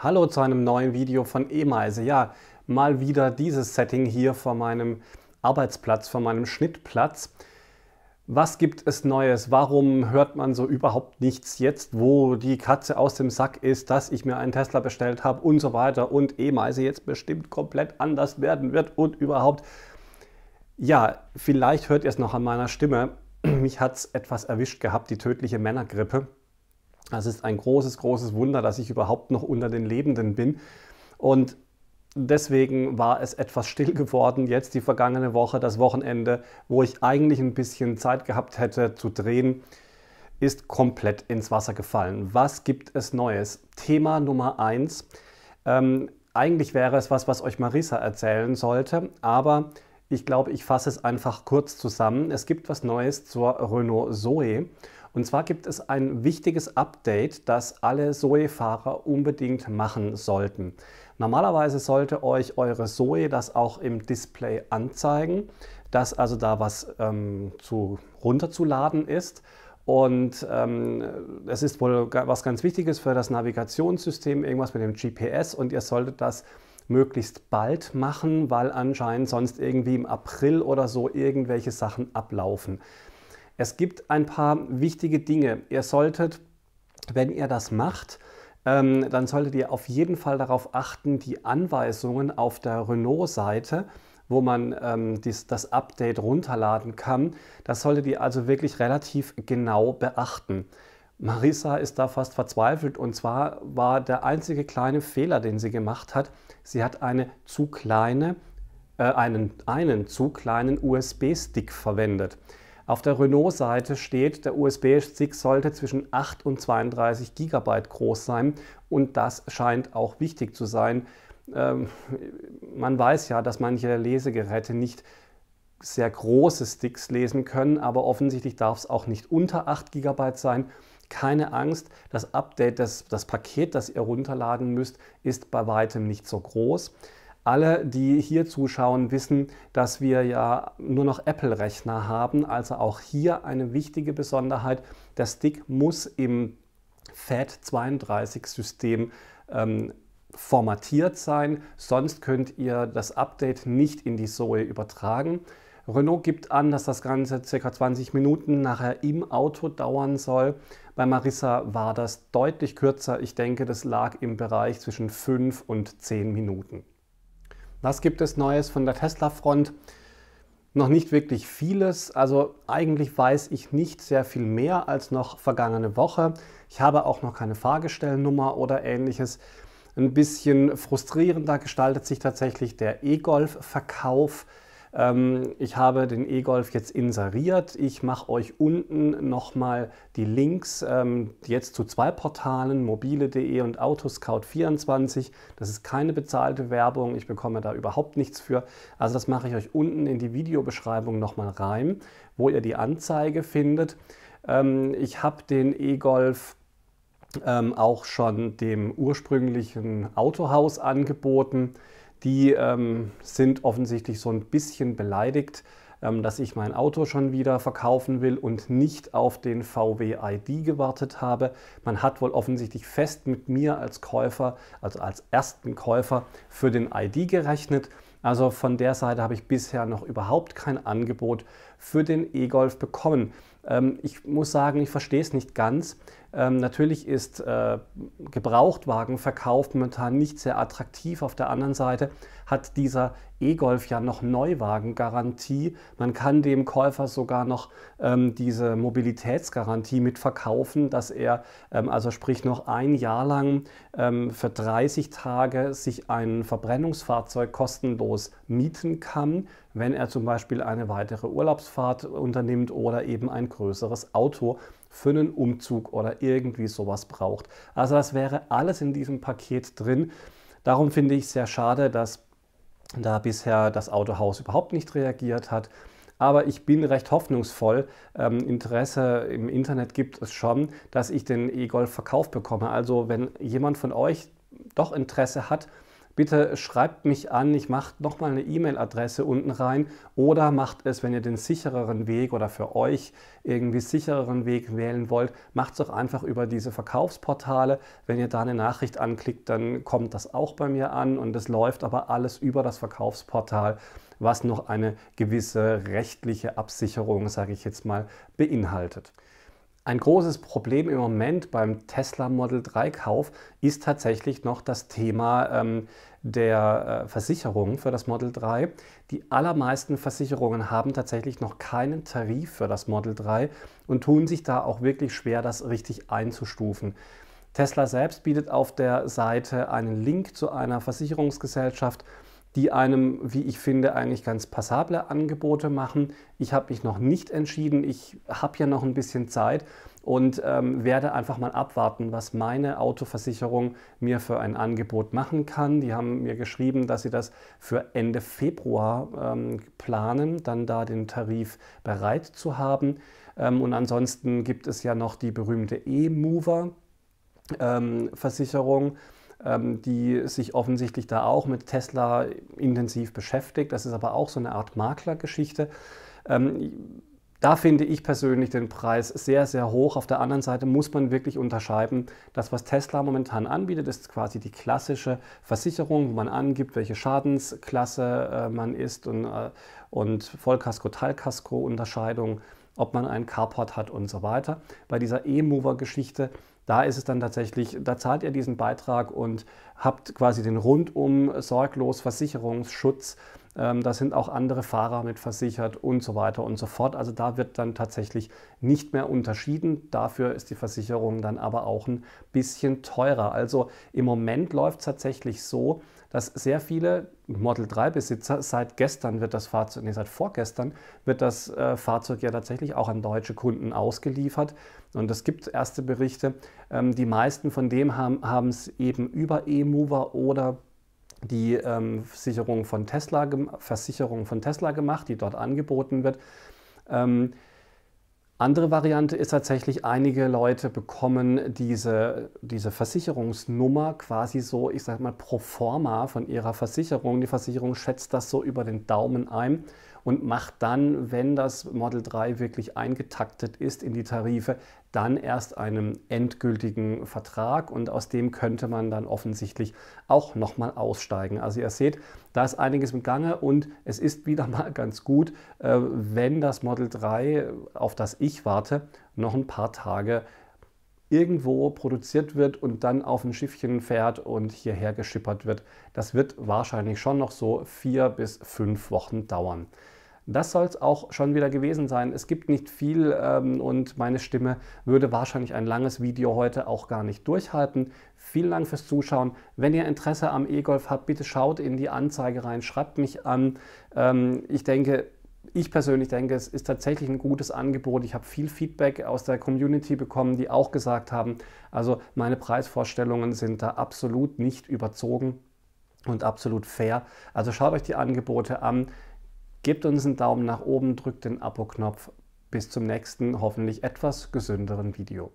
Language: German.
Hallo zu einem neuen Video von E-Meise. Ja, mal wieder dieses Setting hier vor meinem Arbeitsplatz, vor meinem Schnittplatz. Was gibt es Neues? Warum hört man so überhaupt nichts jetzt, wo die Katze aus dem Sack ist, dass ich mir einen Tesla bestellt habe und so weiter und E-Meise jetzt bestimmt komplett anders werden wird und überhaupt. Ja, vielleicht hört ihr es noch an meiner Stimme. Mich hat es etwas erwischt gehabt, die tödliche Männergrippe. Das ist ein großes, großes Wunder, dass ich überhaupt noch unter den Lebenden bin. Und deswegen war es etwas still geworden jetzt die vergangene Woche, das Wochenende, wo ich eigentlich ein bisschen Zeit gehabt hätte zu drehen, ist komplett ins Wasser gefallen. Was gibt es Neues? Thema Nummer eins. Ähm, eigentlich wäre es was, was euch Marisa erzählen sollte, aber ich glaube, ich fasse es einfach kurz zusammen. Es gibt was Neues zur Renault Zoe und zwar gibt es ein wichtiges Update, das alle Zoe-Fahrer unbedingt machen sollten. Normalerweise sollte euch eure Zoe das auch im Display anzeigen, dass also da was ähm, zu, runterzuladen ist. Und ähm, es ist wohl was ganz Wichtiges für das Navigationssystem, irgendwas mit dem GPS und ihr solltet das möglichst bald machen, weil anscheinend sonst irgendwie im April oder so irgendwelche Sachen ablaufen. Es gibt ein paar wichtige Dinge. Ihr solltet, wenn ihr das macht, ähm, dann solltet ihr auf jeden Fall darauf achten, die Anweisungen auf der Renault-Seite, wo man ähm, dies, das Update runterladen kann, das solltet ihr also wirklich relativ genau beachten. Marisa ist da fast verzweifelt und zwar war der einzige kleine Fehler, den sie gemacht hat, sie hat eine zu kleine, äh, einen, einen zu kleinen USB-Stick verwendet. Auf der Renault-Seite steht, der USB-Stick sollte zwischen 8 und 32 GB groß sein und das scheint auch wichtig zu sein. Ähm, man weiß ja, dass manche Lesegeräte nicht sehr große Sticks lesen können, aber offensichtlich darf es auch nicht unter 8 GB sein. Keine Angst, das Update, das, das Paket, das ihr runterladen müsst, ist bei weitem nicht so groß. Alle, die hier zuschauen, wissen, dass wir ja nur noch Apple-Rechner haben. Also auch hier eine wichtige Besonderheit. Der Stick muss im FAT32-System ähm, formatiert sein, sonst könnt ihr das Update nicht in die Zoe übertragen. Renault gibt an, dass das Ganze ca. 20 Minuten nachher im Auto dauern soll. Bei Marissa war das deutlich kürzer. Ich denke, das lag im Bereich zwischen 5 und 10 Minuten. Was gibt es Neues von der Tesla-Front? Noch nicht wirklich vieles. Also eigentlich weiß ich nicht sehr viel mehr als noch vergangene Woche. Ich habe auch noch keine Fahrgestellnummer oder ähnliches. Ein bisschen frustrierender gestaltet sich tatsächlich der E-Golf-Verkauf. Ähm, ich habe den E-Golf jetzt inseriert. Ich mache euch unten nochmal die Links ähm, jetzt zu zwei Portalen, mobile.de und Autoscout24. Das ist keine bezahlte Werbung, ich bekomme da überhaupt nichts für. Also das mache ich euch unten in die Videobeschreibung nochmal rein, wo ihr die Anzeige findet. Ähm, ich habe den E-Golf auch schon dem ursprünglichen Autohaus angeboten die ähm, sind offensichtlich so ein bisschen beleidigt, ähm, dass ich mein Auto schon wieder verkaufen will und nicht auf den VW ID gewartet habe. Man hat wohl offensichtlich fest mit mir als Käufer, also als ersten Käufer für den ID gerechnet. Also von der Seite habe ich bisher noch überhaupt kein Angebot für den E-Golf bekommen. Ähm, ich muss sagen, ich verstehe es nicht ganz. Ähm, natürlich ist äh, Gebrauchtwagenverkauf momentan nicht sehr attraktiv. Auf der anderen Seite hat dieser E-Golf ja noch Neuwagengarantie. Man kann dem Käufer sogar noch ähm, diese Mobilitätsgarantie mitverkaufen, dass er ähm, also sprich noch ein Jahr lang ähm, für 30 Tage sich ein Verbrennungsfahrzeug kostenlos mieten kann, wenn er zum Beispiel eine weitere Urlaubsfahrt unternimmt oder eben ein größeres Auto für einen Umzug oder irgendwie sowas braucht. Also das wäre alles in diesem Paket drin. Darum finde ich es sehr schade, dass da bisher das Autohaus überhaupt nicht reagiert hat. Aber ich bin recht hoffnungsvoll. Ähm, Interesse im Internet gibt es schon, dass ich den E-Golf verkauft bekomme. Also wenn jemand von euch doch Interesse hat, Bitte schreibt mich an, ich mache nochmal eine E-Mail-Adresse unten rein oder macht es, wenn ihr den sichereren Weg oder für euch irgendwie sichereren Weg wählen wollt, macht es doch einfach über diese Verkaufsportale. Wenn ihr da eine Nachricht anklickt, dann kommt das auch bei mir an und es läuft aber alles über das Verkaufsportal was noch eine gewisse rechtliche Absicherung, sage ich jetzt mal, beinhaltet. Ein großes Problem im Moment beim Tesla Model 3 Kauf ist tatsächlich noch das Thema ähm, der äh, Versicherung für das Model 3. Die allermeisten Versicherungen haben tatsächlich noch keinen Tarif für das Model 3 und tun sich da auch wirklich schwer, das richtig einzustufen. Tesla selbst bietet auf der Seite einen Link zu einer Versicherungsgesellschaft, die einem, wie ich finde, eigentlich ganz passable Angebote machen. Ich habe mich noch nicht entschieden, ich habe ja noch ein bisschen Zeit und ähm, werde einfach mal abwarten, was meine Autoversicherung mir für ein Angebot machen kann. Die haben mir geschrieben, dass sie das für Ende Februar ähm, planen, dann da den Tarif bereit zu haben. Ähm, und ansonsten gibt es ja noch die berühmte E-Mover-Versicherung. Ähm, ähm, die sich offensichtlich da auch mit Tesla intensiv beschäftigt. Das ist aber auch so eine Art Maklergeschichte. Ähm, da finde ich persönlich den Preis sehr, sehr hoch. Auf der anderen Seite muss man wirklich unterscheiden, das, was Tesla momentan anbietet, ist quasi die klassische Versicherung, wo man angibt, welche Schadensklasse äh, man ist und, äh, und Vollkasko-Teilkasko-Unterscheidung ob man einen Carport hat und so weiter. Bei dieser E-Mover-Geschichte, da ist es dann tatsächlich, da zahlt ihr diesen Beitrag und habt quasi den rundum sorglos Versicherungsschutz. Ähm, da sind auch andere Fahrer mit versichert und so weiter und so fort. Also da wird dann tatsächlich nicht mehr unterschieden. Dafür ist die Versicherung dann aber auch ein bisschen teurer. Also im Moment läuft es tatsächlich so, dass sehr viele Model 3-Besitzer, seit gestern wird das Fahrzeug, nee, seit vorgestern wird das äh, Fahrzeug ja tatsächlich auch an deutsche Kunden ausgeliefert. Und es gibt erste Berichte, ähm, die meisten von dem haben es eben über E-Mover oder die ähm, Sicherung von Tesla, Versicherung von Tesla gemacht, die dort angeboten wird. Ähm, andere Variante ist tatsächlich, einige Leute bekommen diese, diese Versicherungsnummer quasi so, ich sag mal, pro forma von ihrer Versicherung. Die Versicherung schätzt das so über den Daumen ein und macht dann, wenn das Model 3 wirklich eingetaktet ist in die Tarife, dann erst einen endgültigen Vertrag und aus dem könnte man dann offensichtlich auch nochmal aussteigen. Also ihr seht, da ist einiges im Gange und es ist wieder mal ganz gut, äh, wenn das Model 3, auf das ich warte, noch ein paar Tage irgendwo produziert wird und dann auf ein Schiffchen fährt und hierher geschippert wird. Das wird wahrscheinlich schon noch so vier bis fünf Wochen dauern. Das soll es auch schon wieder gewesen sein. Es gibt nicht viel ähm, und meine Stimme würde wahrscheinlich ein langes Video heute auch gar nicht durchhalten. Vielen Dank fürs Zuschauen. Wenn ihr Interesse am E-Golf habt, bitte schaut in die Anzeige rein, schreibt mich an. Ähm, ich denke, ich persönlich denke, es ist tatsächlich ein gutes Angebot. Ich habe viel Feedback aus der Community bekommen, die auch gesagt haben, also meine Preisvorstellungen sind da absolut nicht überzogen und absolut fair. Also schaut euch die Angebote an. Gebt uns einen Daumen nach oben, drückt den Abo-Knopf. Bis zum nächsten, hoffentlich etwas gesünderen Video.